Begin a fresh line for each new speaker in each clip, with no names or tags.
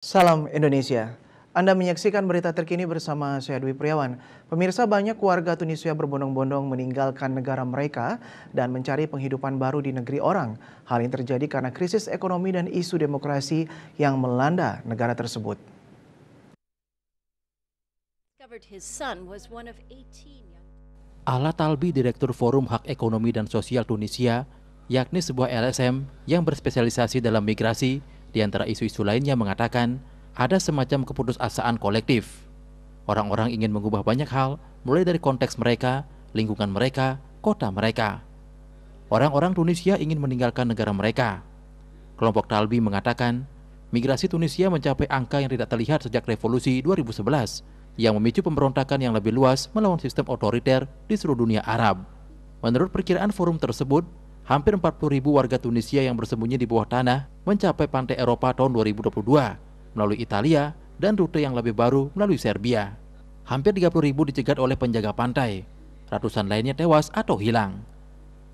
Salam Indonesia. Anda menyaksikan berita terkini bersama saya Dwi Priawan. Pemirsa banyak warga Tunisia berbondong-bondong meninggalkan negara mereka dan mencari penghidupan baru di negeri orang. Hal ini terjadi karena krisis ekonomi dan isu demokrasi yang melanda negara tersebut.
Ala Talbi, Direktur Forum Hak Ekonomi dan Sosial Tunisia, yakni sebuah LSM yang berspesialisasi dalam migrasi, di antara isu-isu lainnya mengatakan ada semacam keputusasaan kolektif. Orang-orang ingin mengubah banyak hal, mulai dari konteks mereka, lingkungan mereka, kota mereka. Orang-orang Tunisia ingin meninggalkan negara mereka. Kelompok Talbi mengatakan, migrasi Tunisia mencapai angka yang tidak terlihat sejak revolusi 2011 yang memicu pemberontakan yang lebih luas melawan sistem otoriter di seluruh dunia Arab. Menurut perkiraan forum tersebut, hampir 40 ribu warga Tunisia yang bersembunyi di bawah tanah mencapai pantai Eropa tahun 2022 melalui Italia dan rute yang lebih baru melalui Serbia. Hampir 30 ribu dicegat oleh penjaga pantai, ratusan lainnya tewas atau hilang.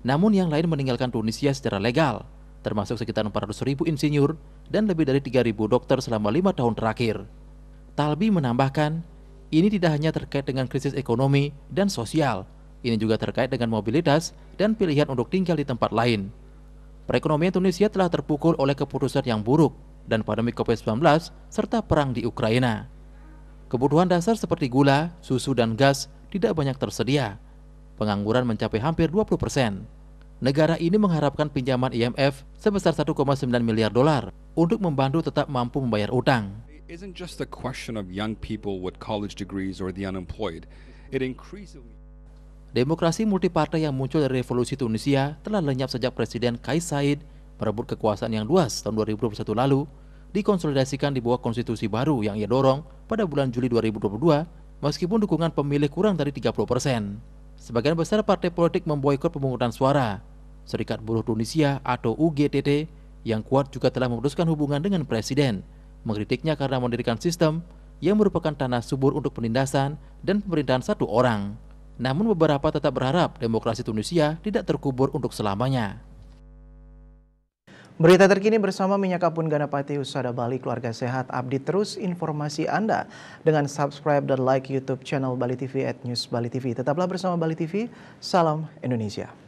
Namun yang lain meninggalkan Tunisia secara legal, termasuk sekitar 400 ribu insinyur dan lebih dari 3 ribu dokter selama lima tahun terakhir. Talbi menambahkan, ini tidak hanya terkait dengan krisis ekonomi dan sosial, ini juga terkait dengan mobilitas dan pilihan untuk tinggal di tempat lain. Perekonomian Tunisia telah terpukul oleh keputusan yang buruk dan pandemi COVID-19 serta perang di Ukraina. Kebutuhan dasar seperti gula, susu, dan gas tidak banyak tersedia. Pengangguran mencapai hampir 20 persen. Negara ini mengharapkan pinjaman IMF sebesar 1,9 miliar dolar untuk membantu tetap mampu membayar utang. Demokrasi multipartai yang muncul dari revolusi Tunisia telah lenyap sejak Presiden Kais Said merebut kekuasaan yang luas tahun 2021 lalu, dikonsolidasikan di bawah konstitusi baru yang ia dorong pada bulan Juli 2022, meskipun dukungan pemilih kurang dari 30 persen. Sebagian besar partai politik memboikot pemungutan suara. Serikat Buruh Tunisia atau UGTT yang kuat juga telah memutuskan hubungan dengan Presiden, mengkritiknya karena mendirikan sistem yang merupakan tanah subur untuk penindasan dan pemerintahan satu orang. Namun beberapa tetap berharap demokrasi Tunisia tidak terkubur untuk selamanya.
Berita terkini bersama Minyak Apun Ganapati Usada Bali Keluarga Sehat update terus informasi Anda dengan subscribe dan like YouTube channel Bali TV at News Bali TV. Tetaplah bersama Bali TV. Salam Indonesia.